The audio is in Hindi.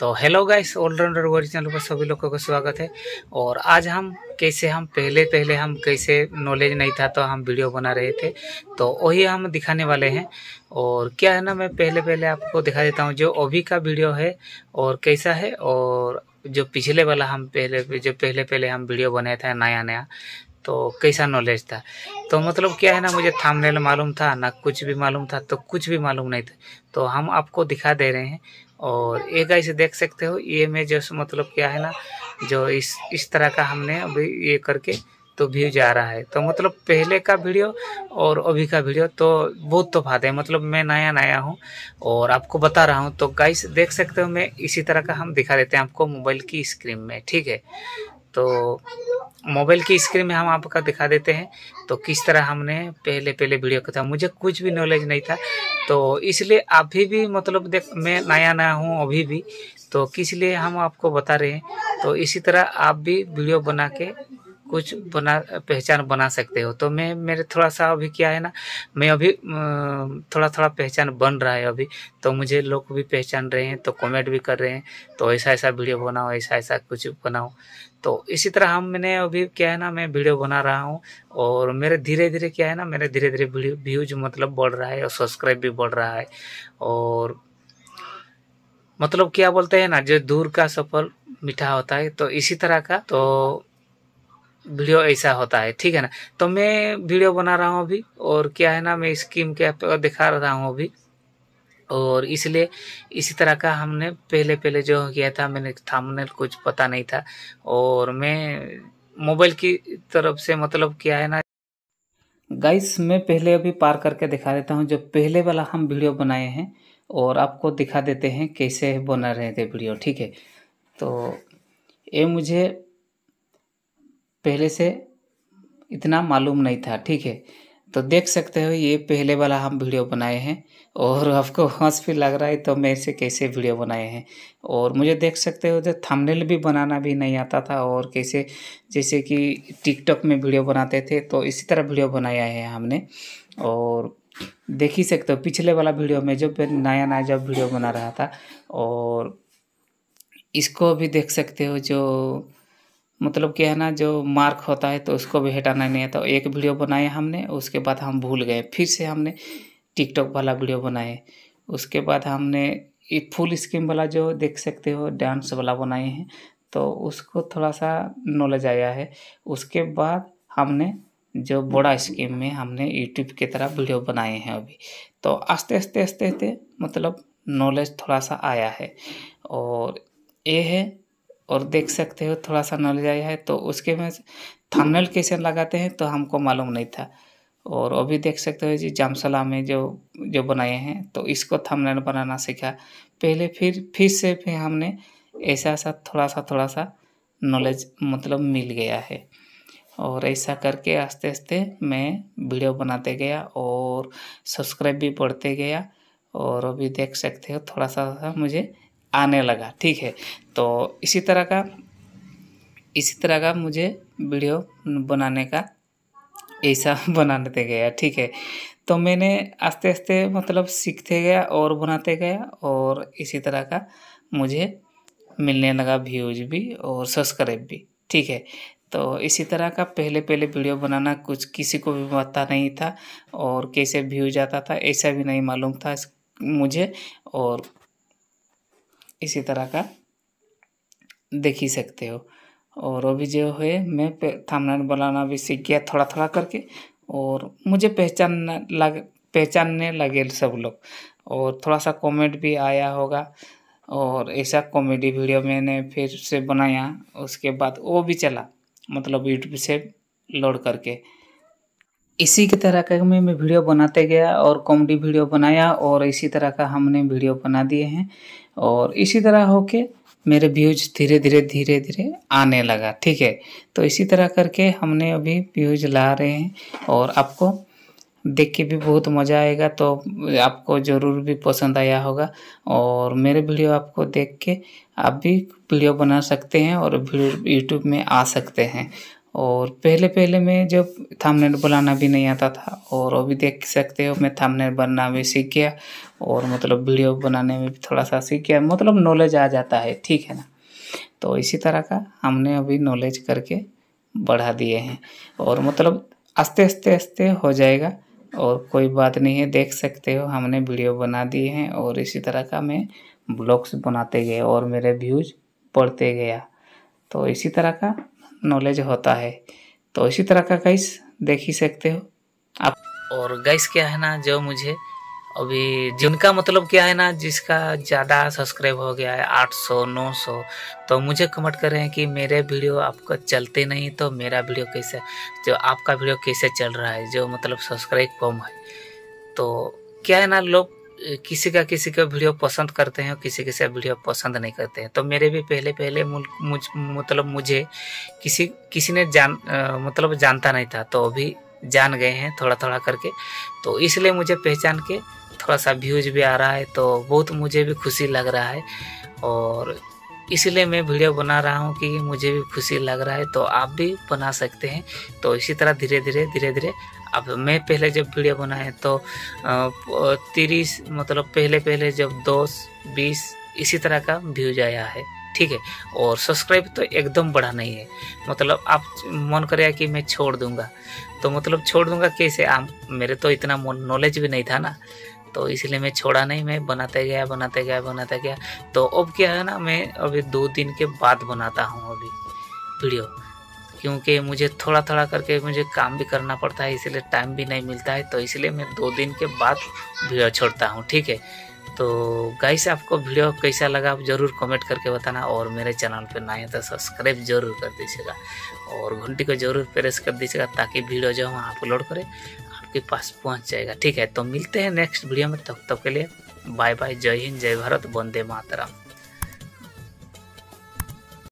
तो hello guys allrounder world channel पर सभी लोगों का स्वागत है और आज हम कैसे हम पहले पहले हम कैसे नॉलेज नहीं था तो हम वीडियो बना रहे थे तो वही हम दिखाने वाले हैं और क्या है ना मैं पहले पहले आपको दिखा देता हूँ जो अभी का वीडियो है और कैसा है और जो पिछले वाला हम पहले जो पहले पहले हम वीडियो बनाया था नया नया तो कैसा नॉलेज था तो मतलब क्या है ना मुझे थामनेल मालूम था ना कुछ भी मालूम था तो कुछ भी मालूम नहीं था तो हम आपको दिखा दे रहे हैं और ये गाइस देख सकते हो ये में जो मतलब क्या है ना जो इस इस तरह का हमने अभी ये करके तो व्यू जा रहा है तो मतलब पहले का वीडियो और अभी का वीडियो तो बहुत तोहफात है मतलब मैं नया नया हूँ और आपको बता रहा हूँ तो गाइस देख सकते हो मैं इसी तरह का हम दिखा देते हैं आपको मोबाइल की स्क्रीन में ठीक है तो मोबाइल की स्क्रीन में हम आपका दिखा देते हैं तो किस तरह हमने पहले पहले वीडियो को था मुझे कुछ भी नॉलेज नहीं था तो इसलिए अभी भी मतलब देख मैं नया नया हूँ अभी भी तो किस लिए हम आपको बता रहे हैं तो इसी तरह आप भी वीडियो बना के कुछ बना पहचान बना सकते हो तो मैं मेरे थोड़ा सा अभी क्या है ना मैं अभी थोड़ा थोड़ा पहचान बन रहा है अभी तो मुझे लोग भी पहचान रहे हैं तो कमेंट भी कर रहे हैं तो ऐसा ऐसा वीडियो बनाओ ऐसा ऐसा कुछ बनाओ तो इसी तरह हम मैंने अभी क्या है ना मैं वीडियो बना रहा हूँ और मेरे धीरे धीरे क्या है ना मेरे धीरे धीरे व्यूज मतलब बढ़ रहा है और सब्सक्राइब भी बढ़ रहा है और मतलब क्या बोलते हैं ना जो दूर का सफर मीठा होता है तो इसी तरह का तो वीडियो ऐसा होता है ठीक है ना तो मैं वीडियो बना रहा हूँ अभी और क्या है ना मैं स्कीम के दिखा रहा हूँ अभी और इसलिए इसी तरह का हमने पहले पहले जो किया था मैंने थामनेल कुछ पता नहीं था और मैं मोबाइल की तरफ से मतलब क्या है ना गाइस मैं पहले अभी पार करके दिखा देता हूँ जो पहले वाला हम वीडियो बनाए हैं और आपको दिखा देते हैं कैसे बना रहे थे वीडियो ठीक है तो ये मुझे पहले से इतना मालूम नहीं था ठीक है तो देख सकते हो ये पहले वाला हम वीडियो बनाए हैं और आपको हंस भी लग रहा है तो मैं इसे कैसे वीडियो बनाए हैं और मुझे देख सकते हो जो थंबनेल भी बनाना भी नहीं आता था और कैसे जैसे कि टिकटॉक में वीडियो बनाते थे तो इसी तरह वीडियो बनाया है हमने और देख ही सकते हो पिछले वाला वीडियो में जो नया नया जब वीडियो बना रहा था और इसको भी देख सकते हो जो मतलब क्या है ना जो मार्क होता है तो उसको भी हटाना नहीं आता तो एक वीडियो बनाया हमने उसके बाद हम भूल गए फिर से हमने टिकटॉक वाला वीडियो बनाए उसके बाद हमने फुल स्क्रीन वाला जो देख सकते हो डांस वाला बनाए हैं तो उसको थोड़ा सा नॉलेज आया है उसके बाद हमने जो बड़ा स्कीम में हमने यूट्यूब की तरह वीडियो बनाए हैं अभी तो आस्ते आस्ते आस्ते आस्ते मतलब नॉलेज थोड़ा सा आया है और ये है और देख सकते हो थोड़ा सा नॉलेज आया है तो उसके में थंबनेल कैसे लगाते हैं तो हमको मालूम नहीं था और अभी देख सकते हो जी जामसला में जो जो बनाए हैं तो इसको थंबनेल बनाना सीखा पहले फिर फिर से फिर हमने ऐसा ऐसा थोड़ा सा थोड़ा सा नॉलेज मतलब मिल गया है और ऐसा करके आस्ते आस्ते मैं वीडियो बनाते गया और सब्सक्राइब भी बढ़ते गया और अभी देख सकते हो थोड़ा सा मुझे आने लगा ठीक है तो इसी तरह का इसी तरह का मुझे वीडियो बनाने का ऐसा बनाते गया ठीक है तो मैंने आस्ते आस्ते मतलब सीखते गया और बनाते गया और इसी तरह का मुझे मिलने लगा व्यूज भी और सब्सक्राइब भी ठीक है तो इसी तरह का पहले पहले वीडियो बनाना कुछ किसी को भी पता नहीं था और कैसे व्यूज आता था ऐसा भी नहीं मालूम था मुझे और इसी तरह का देख ही सकते हो और अभी जो है मैं थंबनेल बनाना भी सीख गया थोड़ा थोड़ा करके और मुझे पहचान लग पहचानने लगे सब लोग और थोड़ा सा कमेंट भी आया होगा और ऐसा कॉमेडी वीडियो मैंने फिर से बनाया उसके बाद वो भी चला मतलब यूट्यूब से लोड करके इसी की तरह का मैं वीडियो बनाते गया और कॉमेडी वीडियो बनाया और इसी तरह का हमने वीडियो बना दिए हैं और इसी तरह होके मेरे व्यूज धीरे धीरे धीरे धीरे आने लगा ठीक है तो इसी तरह करके हमने अभी व्यूज ला रहे हैं और आपको देख के भी बहुत मज़ा आएगा तो आपको ज़रूर भी पसंद आया होगा और मेरे वीडियो आपको देख के आप भी वीडियो बना सकते हैं और यूट्यूब में आ सकते हैं और पहले पहले मैं जब थामनेट बनाना भी नहीं आता था और अभी देख सकते हो मैं थामनेट बनना भी सीख गया और मतलब वीडियो बनाने में भी थोड़ा सा सीख गया मतलब नॉलेज आ जाता है ठीक है ना तो इसी तरह का हमने अभी नॉलेज करके बढ़ा दिए हैं और मतलब आस्ते आस्ते आस्ते हो जाएगा और कोई बात नहीं है देख सकते हो हमने वीडियो बना दिए हैं और इसी तरह का मैं ब्लॉग्स बनाते गए और मेरे व्यूज़ पढ़ते गया तो इसी तरह का नॉलेज होता है तो इसी तरह का गाइस देख ही सकते हो आप और गाइस क्या है ना जो मुझे अभी जिनका मतलब क्या है ना जिसका ज़्यादा सब्सक्राइब हो गया है 800 900 तो मुझे कमेंट कर रहे हैं कि मेरे वीडियो आपको चलते नहीं तो मेरा वीडियो कैसे जो आपका वीडियो कैसे चल रहा है जो मतलब सब्सक्राइब कम है तो क्या है ना लोग किसी का किसी का वीडियो पसंद करते हैं और किसी किसी का वीडियो पसंद नहीं करते हैं तो मेरे भी पहले पहले मुझ मतलब मुझे किसी किसी ने जान मतलब जानता नहीं था तो अभी जान गए हैं थोड़ा थोड़ा करके तो इसलिए मुझे पहचान के थोड़ा सा व्यूज भी आ रहा है तो बहुत मुझे भी खुशी लग रहा है और इसलिए मैं वीडियो बना रहा हूँ कि मुझे भी खुशी लग रहा है तो आप भी बना सकते हैं तो इसी तरह धीरे धीरे धीरे धीरे अब मैं पहले जब वीडियो बनाए तो तीस मतलब पहले पहले जब दस बीस इसी तरह का व्यूज आया है ठीक है और सब्सक्राइब तो एकदम बड़ा नहीं है मतलब आप मन करे कि मैं छोड़ दूंगा तो मतलब छोड़ दूंगा कैसे आप मेरे तो इतना नॉलेज भी नहीं था ना तो इसलिए मैं छोड़ा नहीं मैं बनाते गया बनाते गया बनाते गया तो अब क्या है ना मैं अभी दो दिन के बाद बनाता हूँ अभी वीडियो क्योंकि मुझे थोड़ा थोड़ा करके मुझे काम भी करना पड़ता है इसीलिए टाइम भी नहीं मिलता है तो इसलिए मैं दो दिन के बाद वीडियो छोड़ता हूँ ठीक है तो गाइस आपको वीडियो कैसा लगा आप ज़रूर कमेंट करके बताना और मेरे चैनल पर ना तो सब्सक्राइब जरूर कर दीजिएगा और घंटी को जरूर प्रेस कर दीजिएगा ताकि वीडियो जो हम अपलोड करें आपके पास पहुँच जाएगा ठीक है तो मिलते हैं नेक्स्ट वीडियो में तब तक के लिए बाय बाय जय हिंद जय भारत वंदे मातरम